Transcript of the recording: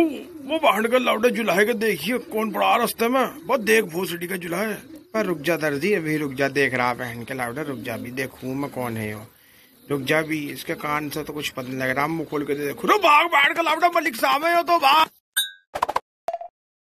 वो बाहर का लाउडा जुलाहे के देखिए कौन पड़ा रास्ते में बहुत देख भोसडी का जुलाहे पर रुक जा दर्जी अभी रुक जा देख रहा बहन के लाउडा रुक जा भी देखू मैं कौन है वो रुक जा भी इसके कान से तो कुछ पता नहीं लग रहा मुँह खोल के देखो भाग बाहर का लाउडा मलिक सामने हो तो भाग